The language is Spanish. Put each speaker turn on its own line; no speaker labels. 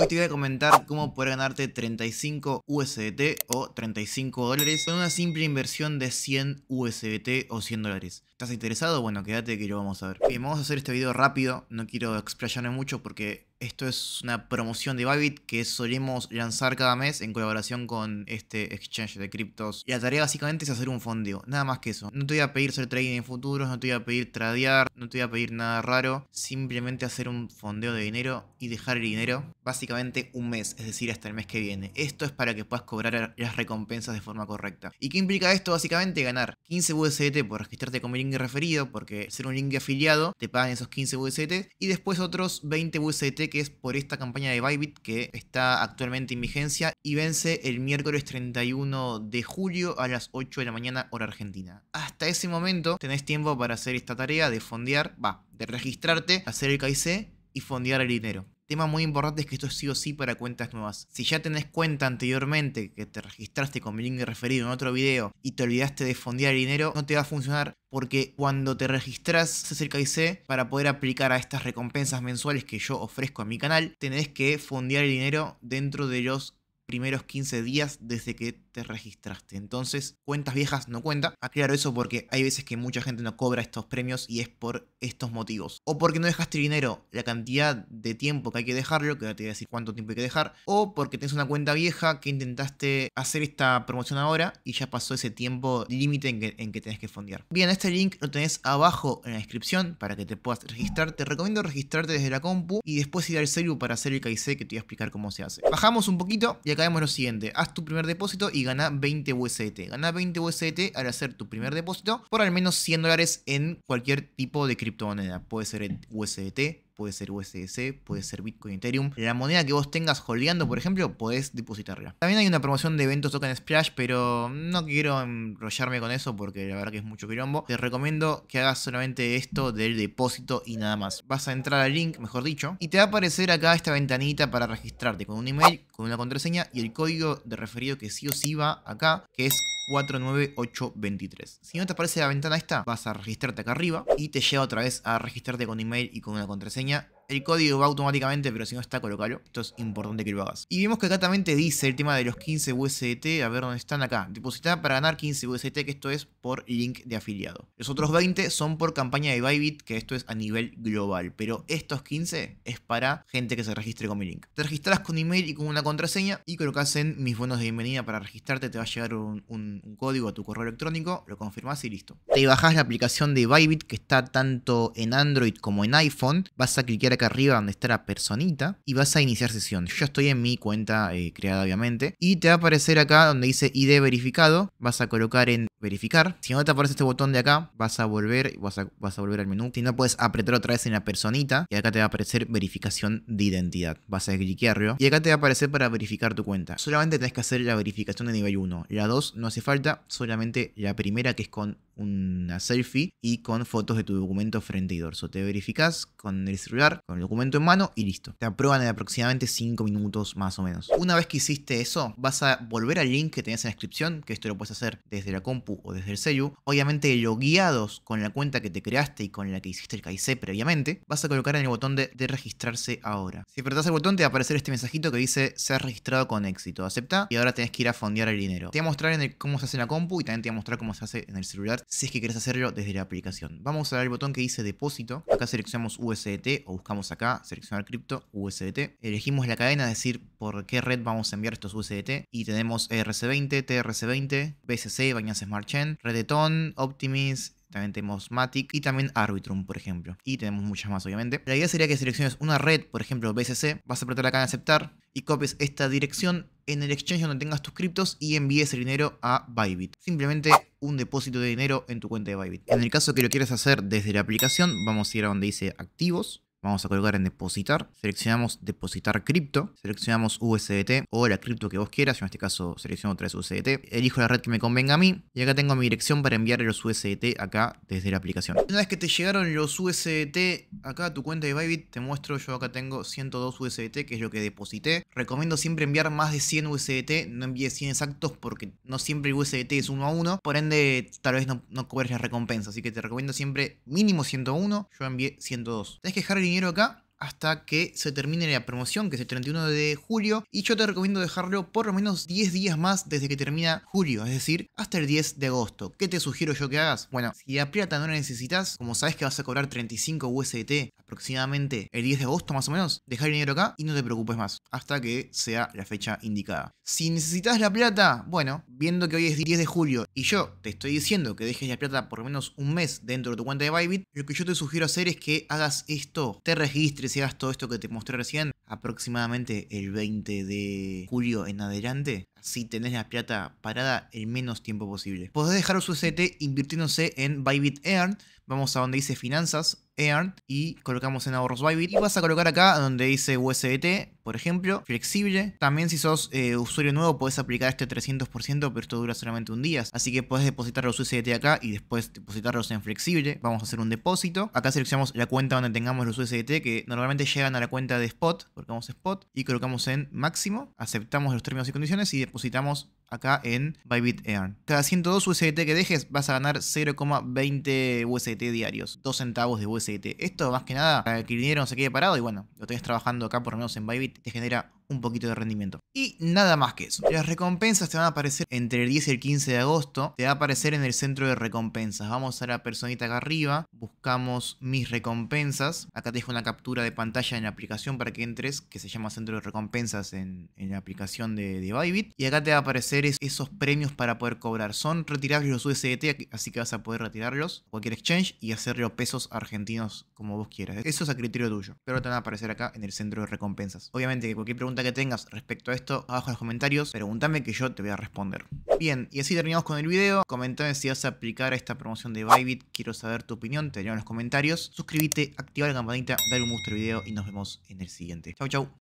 Hoy te voy a comentar cómo poder ganarte 35 USDT o 35 dólares con una simple inversión de 100 USDT o 100 dólares. ¿Estás interesado? Bueno, quédate que lo vamos a ver. Bien, vamos a hacer este video rápido, no quiero explayarme mucho porque esto es una promoción de Bybit que solemos lanzar cada mes en colaboración con este exchange de criptos. Y la tarea básicamente es hacer un fondeo, nada más que eso. No te voy a pedir ser trading en futuros, no te voy a pedir tradear, no te voy a pedir nada raro. Simplemente hacer un fondeo de dinero y dejar el dinero básicamente un mes, es decir, hasta el mes que viene. Esto es para que puedas cobrar las recompensas de forma correcta. ¿Y qué implica esto básicamente? Ganar 15 USDT por registrarte con mi referido, porque ser un link afiliado te pagan esos 15 USDT y después otros 20 USDT que es por esta campaña de Bybit que está actualmente en vigencia y vence el miércoles 31 de julio a las 8 de la mañana hora argentina. Hasta ese momento tenés tiempo para hacer esta tarea de fondear, va, de registrarte, hacer el KIC y fondear el dinero. Tema muy importante es que esto es sí o sí para cuentas nuevas. Si ya tenés cuenta anteriormente que te registraste con mi link referido en otro video y te olvidaste de fondear el dinero, no te va a funcionar porque cuando te registras acerca IC para poder aplicar a estas recompensas mensuales que yo ofrezco a mi canal, tenés que fondear el dinero dentro de los primeros 15 días desde que te registraste. Entonces, cuentas viejas no cuenta. Aclaro eso porque hay veces que mucha gente no cobra estos premios y es por estos motivos. O porque no dejaste dinero, la cantidad de tiempo que hay que dejarlo, que ahora te voy a decir cuánto tiempo hay que dejar. O porque tienes una cuenta vieja que intentaste hacer esta promoción ahora y ya pasó ese tiempo límite en que, que tenés que fondear. Bien, este link lo tenés abajo en la descripción para que te puedas registrar. Te recomiendo registrarte desde la compu y después ir al celu para hacer el KIC que te voy a explicar cómo se hace. Bajamos un poquito y acá caemos lo siguiente, haz tu primer depósito y gana 20 USDT. Gana 20 USDT al hacer tu primer depósito por al menos 100 dólares en cualquier tipo de criptomoneda. Puede ser USDT, puede ser USDC, puede ser Bitcoin, Ethereum. La moneda que vos tengas holdeando, por ejemplo, podés depositarla. También hay una promoción de eventos Token Splash, pero no quiero enrollarme con eso porque la verdad que es mucho quilombo. Te recomiendo que hagas solamente esto del depósito y nada más. Vas a entrar al link, mejor dicho, y te va a aparecer acá esta ventanita para registrarte con un email, con una contraseña y el código de referido que sí o sí va acá, que es 49823. Si no te aparece la ventana esta, vas a registrarte acá arriba y te lleva otra vez a registrarte con email y con una contraseña el código va automáticamente, pero si no está, colocado, Esto es importante que lo hagas. Y vimos que acá también te dice el tema de los 15 USDT. A ver dónde están acá. Depositar para ganar 15 USDT, que esto es por link de afiliado. Los otros 20 son por campaña de Bybit, que esto es a nivel global. Pero estos 15 es para gente que se registre con mi link. Te registrarás con email y con una contraseña y colocas en mis bonos de bienvenida para registrarte. Te va a llegar un, código a tu correo electrónico, lo confirmás y listo. Te bajas la aplicación de Bybit que está tanto en Android como en iPhone. Vas a cliquear acá arriba donde está la personita y vas a iniciar sesión. Yo estoy en mi cuenta eh, creada obviamente y te va a aparecer acá donde dice ID verificado. Vas a colocar en verificar. Si no te aparece este botón de acá, vas a volver, vas vas a volver al menú. Si no, puedes apretar otra vez en la personita y acá te va a aparecer verificación de identidad. Vas a cliquearlo y acá te va a aparecer para verificar tu cuenta. Solamente tenés que hacer la verificación de nivel 1. La 2 no hace falta, solamente la primera que es con una selfie y con fotos de tu documento frente y dorso. Te verificás con el celular, con el documento en mano y listo. Te aprueban en aproximadamente 5 minutos más o menos. Una vez que hiciste eso, vas a volver al link que tenías en la descripción, que esto lo puedes hacer desde la compu o desde el celu, obviamente logueados con la cuenta que te creaste y con la que hiciste el KIC previamente, vas a colocar en el botón de, registrarse ahora. Si apretás el botón te va a aparecer este mensajito que dice se ha registrado con éxito, acepta y ahora tenés que ir a fondear el dinero. Te voy a mostrar en cómo se hace en la compu y también te voy a mostrar cómo se hace en el celular si es que quieres hacerlo desde la aplicación. Vamos a dar el botón que dice depósito, acá seleccionamos USDT o buscamos acá, seleccionar cripto, USDT, elegimos la cadena, decir, por qué red vamos a enviar estos USDT y tenemos rc 20 TRC20, BCC, es más. Marchand, Redeton, Optimis, también tenemos Matic y también Arbitrum, por ejemplo. Y tenemos muchas más, obviamente. La idea sería que selecciones una red, por ejemplo BCC, vas a apretar acá en aceptar y copies esta dirección en el exchange donde tengas tus criptos y envíes el dinero a Bybit. Simplemente un depósito de dinero en tu cuenta de Bybit. En el caso que lo quieras hacer desde la aplicación, vamos a ir a donde dice activos Vamos a colocar en depositar, seleccionamos depositar cripto, seleccionamos USDT o la cripto que vos quieras, yo en este caso selecciono 3 USDT, elijo la red que me convenga a mí y acá tengo mi dirección para enviar los USDT acá desde la aplicación. Una vez que te llegaron los USDT acá a tu cuenta de Bybit, te muestro, yo acá tengo 102 USDT que es lo que deposité. Recomiendo siempre enviar más de 100 USDT, no envíes 100 exactos porque no siempre el USDT es uno a uno, por ende tal vez no, no cobres la recompensa, así que te recomiendo siempre mínimo 101, yo envié 102. Tenés que dejar el dinero acá hasta que se termine la promoción, que es el 31 de julio, y yo te recomiendo dejarlo por lo menos 10 días más desde que termina julio, es decir, hasta el 10 de agosto. ¿Qué te sugiero yo que hagas? Bueno, si la plata no la necesitas, como sabes que vas a cobrar 35 USDT aproximadamente el 10 de agosto más o menos, deja el dinero acá y no te preocupes más, hasta que sea la fecha indicada. Si necesitas la plata, bueno, viendo que hoy es 10 de julio y yo te estoy diciendo que dejes la plata por lo menos un mes dentro de tu cuenta de Bybit, lo que yo te sugiero hacer es que hagas esto, te registres, todo esto que te mostré recién, aproximadamente el 20 de julio en adelante, si tenés la plata parada el menos tiempo posible. Podés dejar USDT invirtiéndose en Bybit Earn. Vamos a donde dice finanzas, Earn, y colocamos en ahorros Bybit. Y vas a colocar acá donde dice USDT, por ejemplo, flexible. También si sos eh, usuario nuevo podés aplicar este 300%, pero esto dura solamente un día. Así que podés depositar los USDT acá y después depositarlos en flexible. Vamos a hacer un depósito. Acá seleccionamos la cuenta donde tengamos los USDT, que normalmente llegan a la cuenta de Spot, colocamos Spot, y colocamos en máximo. Aceptamos los términos y condiciones y depositamos acá en Bybit Earn. Cada 102 USDT que dejes vas a ganar 0,20 USDT diarios, 2 centavos de USDT. Esto más que nada para que el dinero no se quede parado y bueno, lo tenés trabajando acá por lo menos en Bybit, te genera un poquito de rendimiento. Y nada más que eso. Las recompensas te van a aparecer entre el 10 y el 15 de agosto. Te va a aparecer en el centro de recompensas. Vamos a la personita acá arriba. Buscamos mis recompensas. Acá te dejo una captura de pantalla en la aplicación para que entres, que se llama centro de recompensas en, la aplicación de, Bybit. Y acá te va a aparecer esos premios para poder cobrar. Son retirables los USDT, así que vas a poder retirarlos cualquier exchange y hacerlo pesos argentinos como vos quieras. Eso es a criterio tuyo. Pero te van a aparecer acá en el centro de recompensas. Obviamente cualquier pregunta que tengas respecto a esto abajo en los comentarios, pregúntame que yo te voy a responder. Bien, y así terminamos con el video. Comentame si vas a aplicar esta promoción de Bybit. Quiero saber tu opinión, te leo en los comentarios. Suscríbete, activa la campanita, dale un gusto al video y nos vemos en el siguiente. Chau, chau.